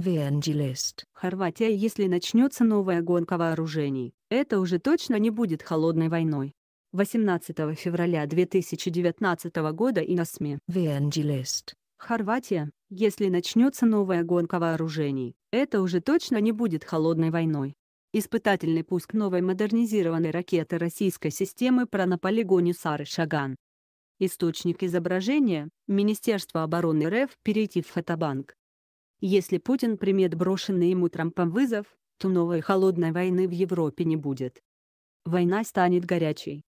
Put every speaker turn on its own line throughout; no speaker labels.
Венгелист. Хорватия Если начнется новая гонка вооружений, это уже точно не будет холодной войной. 18 февраля 2019 года и на СМИ. Венгелист. Хорватия, если начнется новая гонка вооружений, это уже точно не будет холодной войной. Испытательный пуск новой модернизированной ракеты российской системы ПРО на полигоне Сары-Шаган. Источник изображения – Министерство обороны РФ перейти в Фотобанк. Если Путин примет брошенный ему Трампом вызов, то новой холодной войны в Европе не будет. Война станет горячей.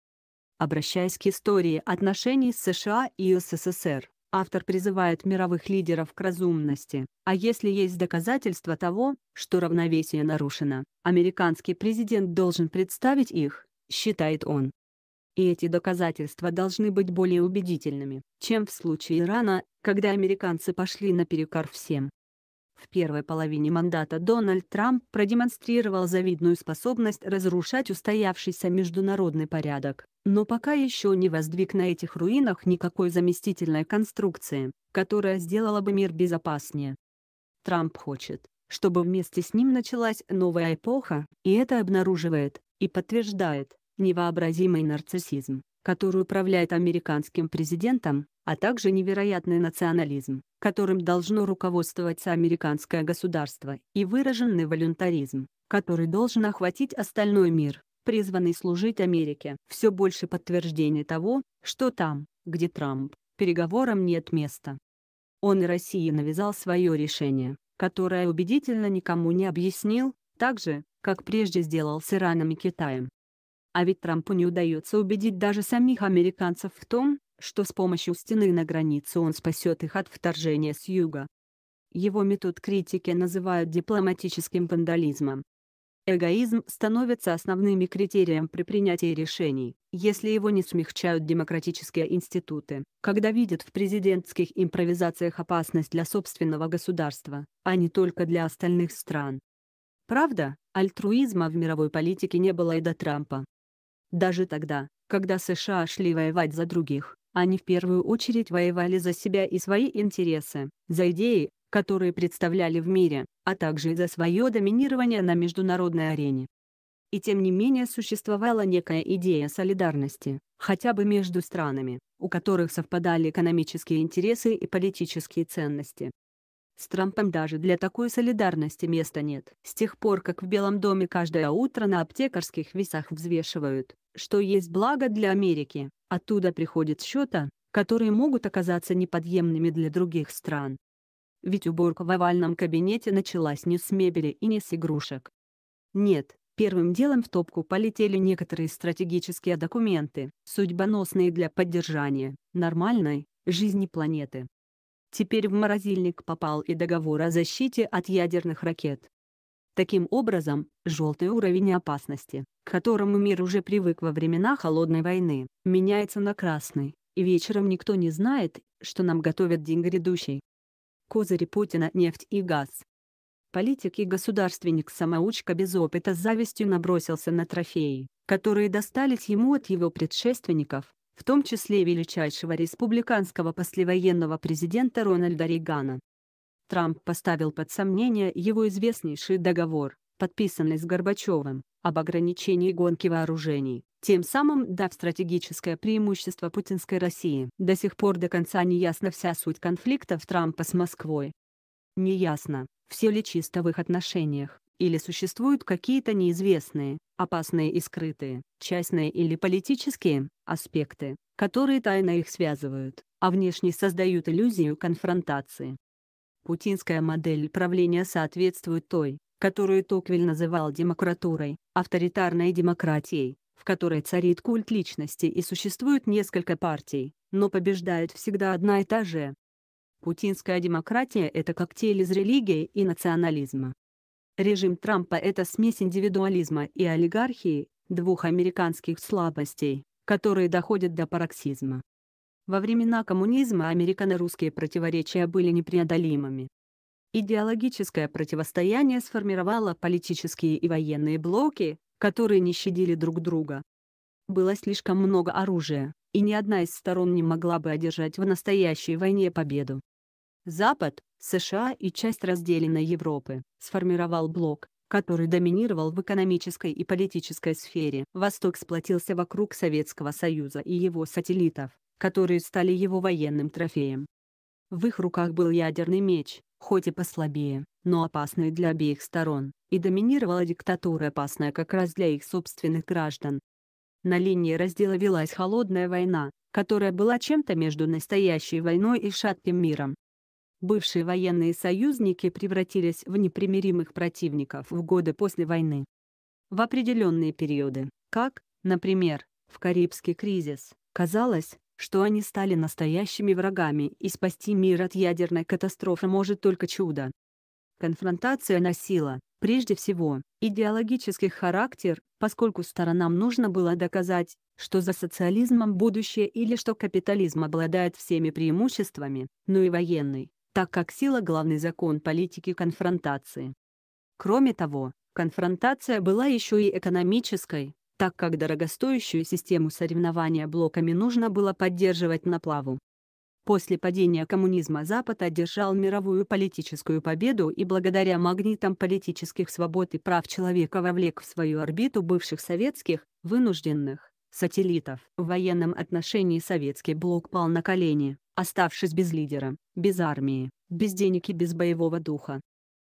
Обращаясь к истории отношений с США и СССР, автор призывает мировых лидеров к разумности, а если есть доказательства того, что равновесие нарушено, американский президент должен представить их, считает он. И эти доказательства должны быть более убедительными, чем в случае Ирана, когда американцы пошли наперекор всем. В первой половине мандата Дональд Трамп продемонстрировал завидную способность разрушать устоявшийся международный порядок, но пока еще не воздвиг на этих руинах никакой заместительной конструкции, которая сделала бы мир безопаснее. Трамп хочет, чтобы вместе с ним началась новая эпоха, и это обнаруживает, и подтверждает, невообразимый нарциссизм который управляет американским президентом, а также невероятный национализм, которым должно руководствоваться американское государство, и выраженный волюнтаризм, который должен охватить остальной мир, призванный служить Америке. Все больше подтверждений того, что там, где Трамп, переговорам нет места. Он и России навязал свое решение, которое убедительно никому не объяснил, так же, как прежде сделал с Ираном и Китаем. А ведь Трампу не удается убедить даже самих американцев в том, что с помощью стены на границе он спасет их от вторжения с юга. Его метод критики называют дипломатическим вандализмом. Эгоизм становится основным критерием при принятии решений, если его не смягчают демократические институты, когда видят в президентских импровизациях опасность для собственного государства, а не только для остальных стран. Правда, альтруизма в мировой политике не было и до Трампа, даже тогда, когда США шли воевать за других, они в первую очередь воевали за себя и свои интересы, за идеи, которые представляли в мире, а также за свое доминирование на международной арене. И тем не менее существовала некая идея солидарности, хотя бы между странами, у которых совпадали экономические интересы и политические ценности. С Трампом даже для такой солидарности места нет. С тех пор, как в Белом доме каждое утро на аптекарских весах взвешивают, что есть благо для Америки, оттуда приходят счета, которые могут оказаться неподъемными для других стран. Ведь уборка в овальном кабинете началась не с мебели и не с игрушек. Нет, первым делом в топку полетели некоторые стратегические документы, судьбоносные для поддержания нормальной жизни планеты. Теперь в морозильник попал и договор о защите от ядерных ракет. Таким образом, желтый уровень опасности, к которому мир уже привык во времена Холодной войны, меняется на красный, и вечером никто не знает, что нам готовят день грядущий. Козыри Путина – нефть и газ. Политик и государственник-самоучка без опыта с завистью набросился на трофеи, которые достались ему от его предшественников, в том числе величайшего республиканского послевоенного президента Рональда Рейгана. Трамп поставил под сомнение его известнейший договор, подписанный с Горбачевым, об ограничении гонки вооружений, тем самым дав стратегическое преимущество путинской России. До сих пор до конца не ясна вся суть конфликтов Трампа с Москвой. Неясно, все ли чисто в их отношениях, или существуют какие-то неизвестные, опасные и скрытые, частные или политические, аспекты, которые тайно их связывают, а внешне создают иллюзию конфронтации. Путинская модель правления соответствует той, которую Токвиль называл демократурой, авторитарной демократией, в которой царит культ личности и существует несколько партий, но побеждает всегда одна и та же. Путинская демократия – это коктейль из религии и национализма, Режим Трампа – это смесь индивидуализма и олигархии, двух американских слабостей, которые доходят до пароксизма. Во времена коммунизма американо-русские противоречия были непреодолимыми. Идеологическое противостояние сформировало политические и военные блоки, которые не щадили друг друга. Было слишком много оружия, и ни одна из сторон не могла бы одержать в настоящей войне победу. Запад, США и часть разделенной Европы, сформировал блок, который доминировал в экономической и политической сфере. Восток сплотился вокруг Советского Союза и его сателлитов, которые стали его военным трофеем. В их руках был ядерный меч, хоть и послабее, но опасный для обеих сторон, и доминировала диктатура опасная как раз для их собственных граждан. На линии раздела велась холодная война, которая была чем-то между настоящей войной и шатким миром, бывшие военные союзники превратились в непримиримых противников в годы после войны. В определенные периоды, как, например, в Карибский кризис, казалось, что они стали настоящими врагами и спасти мир от ядерной катастрофы может только чудо. Конфронтация носила, прежде всего, идеологический характер, поскольку сторонам нужно было доказать, что за социализмом будущее или что капитализм обладает всеми преимуществами, но и военный, так как сила – главный закон политики конфронтации. Кроме того, конфронтация была еще и экономической, так как дорогостоящую систему соревнования блоками нужно было поддерживать на плаву. После падения коммунизма Запад одержал мировую политическую победу и благодаря магнитам политических свобод и прав человека вовлек в свою орбиту бывших советских, вынужденных, сателлитов. В военном отношении советский блок пал на колени, оставшись без лидера, без армии, без денег и без боевого духа.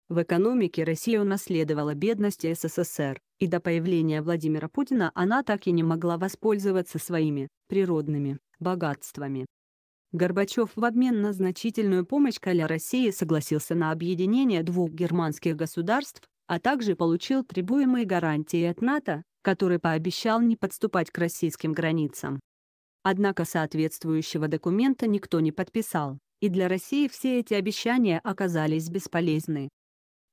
В экономике Россия унаследовала бедность СССР, и до появления Владимира Путина она так и не могла воспользоваться своими природными богатствами. Горбачев в обмен на значительную помощь для России согласился на объединение двух германских государств, а также получил требуемые гарантии от НАТО, который пообещал не подступать к российским границам. Однако соответствующего документа никто не подписал, и для России все эти обещания оказались бесполезны.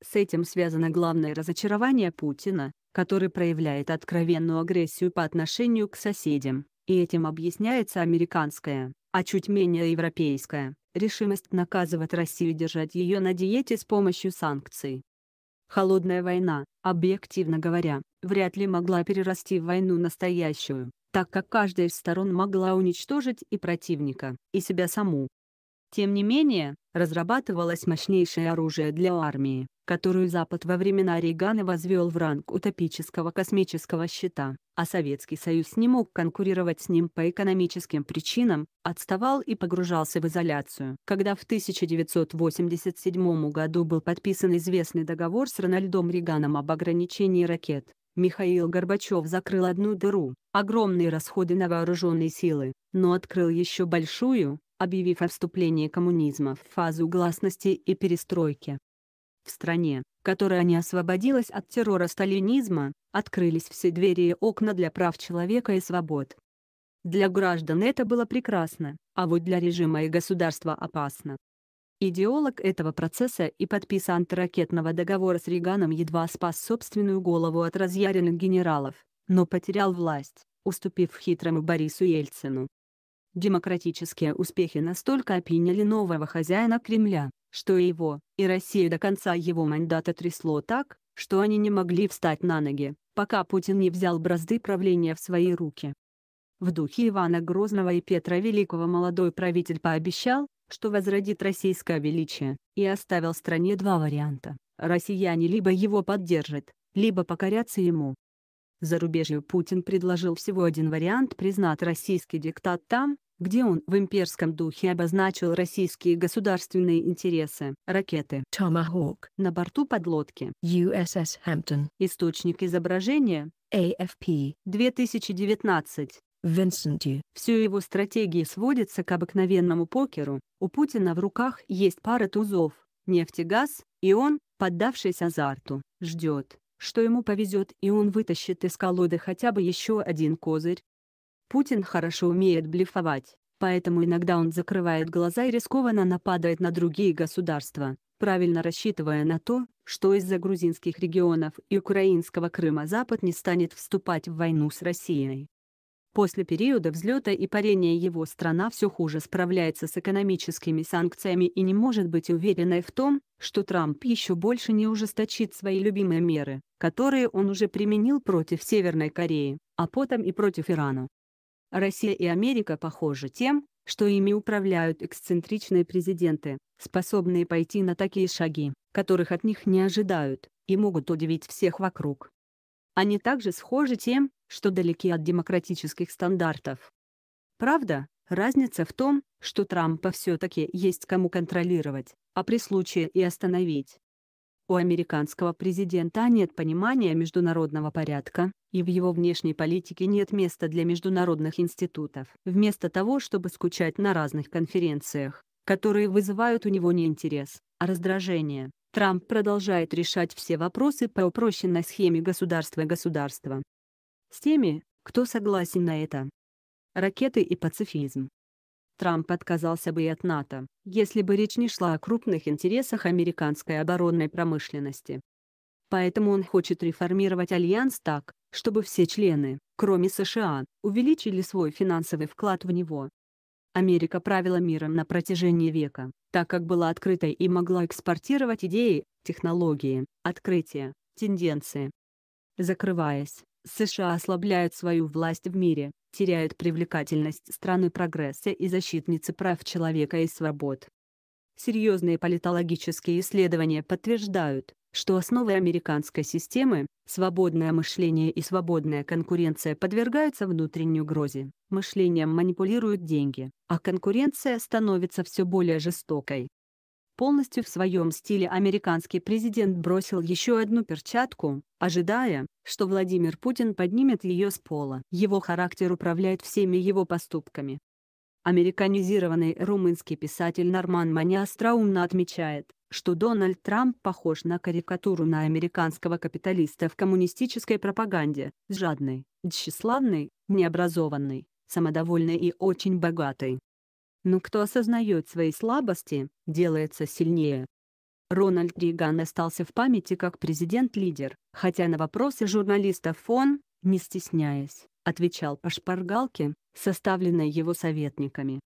С этим связано главное разочарование Путина, который проявляет откровенную агрессию по отношению к соседям, и этим объясняется американская, а чуть менее европейская, решимость наказывать Россию и держать ее на диете с помощью санкций. Холодная война, объективно говоря, вряд ли могла перерасти в войну настоящую, так как каждая из сторон могла уничтожить и противника, и себя саму, тем не менее, разрабатывалось мощнейшее оружие для армии, которую Запад во времена Рейгана возвел в ранг утопического космического щита, а Советский Союз не мог конкурировать с ним по экономическим причинам, отставал и погружался в изоляцию. Когда в 1987 году был подписан известный договор с Рональдом Рейганом об ограничении ракет, Михаил Горбачев закрыл одну дыру, огромные расходы на вооруженные силы, но открыл еще большую, объявив о вступлении коммунизма в фазу гласности и перестройки. В стране, которая не освободилась от террора сталинизма, открылись все двери и окна для прав человека и свобод. Для граждан это было прекрасно, а вот для режима и государства опасно. Идеолог этого процесса и подписант ракетного договора с Реганом едва спас собственную голову от разъяренных генералов, но потерял власть, уступив хитрому Борису Ельцину. Демократические успехи настолько опьянили нового хозяина Кремля, что и его, и Россию до конца его мандата трясло так, что они не могли встать на ноги, пока Путин не взял бразды правления в свои руки. В духе Ивана Грозного и Петра Великого молодой правитель пообещал, что возродит российское величие, и оставил стране два варианта – россияне либо его поддержат, либо покорятся ему, зарубежью Путин предложил всего один вариант признать российский диктат там, где он в имперском духе обозначил российские государственные интересы. Ракеты Tomahawk на борту подлодки USS Hampton. Источник изображения AFP 2019. Винсентью. Все его стратегии сводятся к обыкновенному покеру. У Путина в руках есть пара тузов, нефть и газ, и он, поддавшись азарту, ждет, что ему повезет и он вытащит из колоды хотя бы еще один козырь. Путин хорошо умеет блефовать, поэтому иногда он закрывает глаза и рискованно нападает на другие государства, правильно рассчитывая на то, что из-за грузинских регионов и украинского Крыма Запад не станет вступать в войну с Россией. После периода взлета и парения его страна все хуже справляется с экономическими санкциями и не может быть уверенной в том, что Трамп еще больше не ужесточит свои любимые меры, которые он уже применил против Северной Кореи, а потом и против Ирана. Россия и Америка похожи тем, что ими управляют эксцентричные президенты, способные пойти на такие шаги, которых от них не ожидают, и могут удивить всех вокруг. Они также схожи тем, что далеки от демократических стандартов. Правда, разница в том, что Трампа все-таки есть кому контролировать, а при случае и остановить. У американского президента нет понимания международного порядка, и в его внешней политике нет места для международных институтов. Вместо того, чтобы скучать на разных конференциях, которые вызывают у него не интерес, а раздражение, Трамп продолжает решать все вопросы по упрощенной схеме государства-государства. С теми, кто согласен на это. Ракеты и пацифизм. Трамп отказался бы и от НАТО, если бы речь не шла о крупных интересах американской оборонной промышленности. Поэтому он хочет реформировать альянс так, чтобы все члены, кроме США, увеличили свой финансовый вклад в него. Америка правила миром на протяжении века, так как была открытой и могла экспортировать идеи, технологии, открытия, тенденции. Закрываясь, США ослабляют свою власть в мире, теряют привлекательность страны прогресса и защитницы прав человека и свобод. Серьезные политологические исследования подтверждают, что основы американской системы, свободное мышление и свободная конкуренция подвергаются внутренней угрозе. Мышлением манипулируют деньги, а конкуренция становится все более жестокой. Полностью в своем стиле американский президент бросил еще одну перчатку, ожидая, что Владимир Путин поднимет ее с пола. Его характер управляет всеми его поступками. Американизированный румынский писатель Норман Мани остроумно отмечает, что Дональд Трамп похож на карикатуру на американского капиталиста в коммунистической пропаганде, жадный, тщеславный, необразованный, самодовольный и очень богатый. Но кто осознает свои слабости, делается сильнее. Рональд Риган остался в памяти как президент-лидер, хотя на вопросы журналиста фон, не стесняясь, отвечал по шпаргалке, составленной его советниками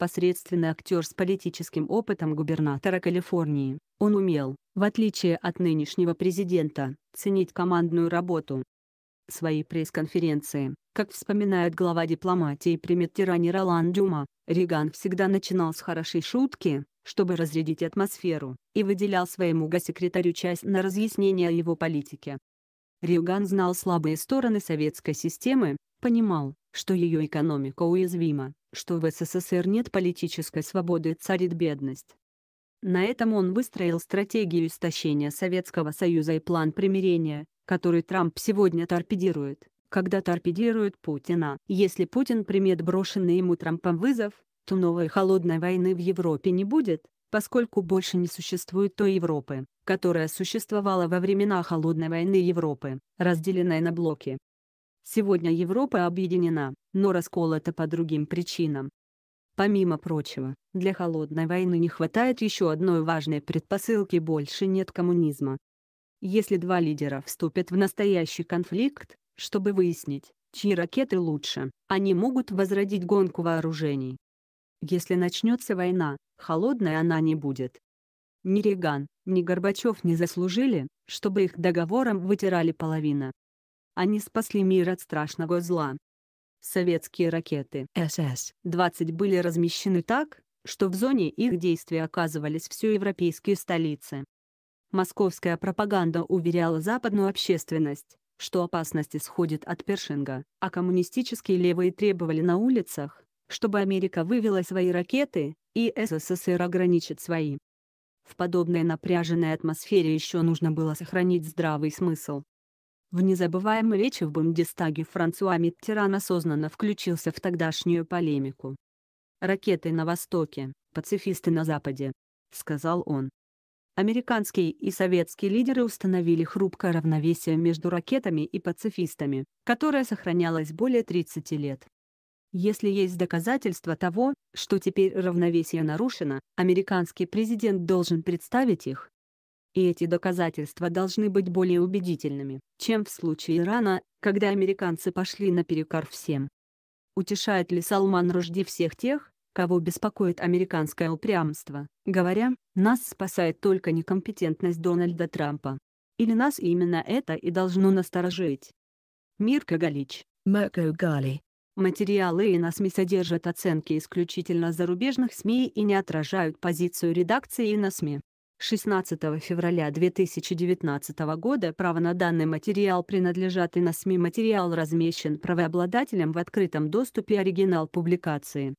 посредственный актер с политическим опытом губернатора Калифорнии. Он умел, в отличие от нынешнего президента, ценить командную работу. Свои пресс-конференции, как вспоминает глава дипломатии при Миттеране Ролан Дюма, Риган всегда начинал с хорошей шутки, чтобы разрядить атмосферу, и выделял своему госсекретарю часть на разъяснение его политики. Риган знал слабые стороны советской системы, понимал, что ее экономика уязвима, что в СССР нет политической свободы и царит бедность. На этом он выстроил стратегию истощения Советского Союза и план примирения, который Трамп сегодня торпедирует, когда торпедирует Путина. Если Путин примет брошенный ему Трампом вызов, то новой холодной войны в Европе не будет, поскольку больше не существует той Европы, которая существовала во времена Холодной войны Европы, разделенной на блоки. Сегодня Европа объединена, но расколота по другим причинам. Помимо прочего, для холодной войны не хватает еще одной важной предпосылки – больше нет коммунизма. Если два лидера вступят в настоящий конфликт, чтобы выяснить, чьи ракеты лучше, они могут возродить гонку вооружений. Если начнется война, холодной она не будет. Ни Реган, ни Горбачев не заслужили, чтобы их договором вытирали половина. Они спасли мир от страшного зла. Советские ракеты СС-20 были размещены так, что в зоне их действия оказывались все европейские столицы. Московская пропаганда уверяла западную общественность, что опасность исходит от Першинга, а коммунистические левые требовали на улицах, чтобы Америка вывела свои ракеты, и СССР ограничит свои. В подобной напряженной атмосфере еще нужно было сохранить здравый смысл. В незабываемой речи в Бундестаге Франсуа Миттеран осознанно включился в тогдашнюю полемику. «Ракеты на Востоке, пацифисты на Западе», — сказал он. Американские и советские лидеры установили хрупкое равновесие между ракетами и пацифистами, которое сохранялось более 30 лет. Если есть доказательства того, что теперь равновесие нарушено, американский президент должен представить их, и эти доказательства должны быть более убедительными, чем в случае Ирана, когда американцы пошли наперекор всем. Утешает ли Салман Ружди всех тех, кого беспокоит американское упрямство, говоря, нас спасает только некомпетентность Дональда Трампа. Или нас именно это и должно насторожить. Мирка Галич. Мирка Гали. Материалы и насми содержат оценки исключительно зарубежных СМИ и не отражают позицию редакции и насми. 16 февраля 2019 года право на данный материал принадлежат и на СМИ материал размещен правообладателем в открытом доступе оригинал публикации.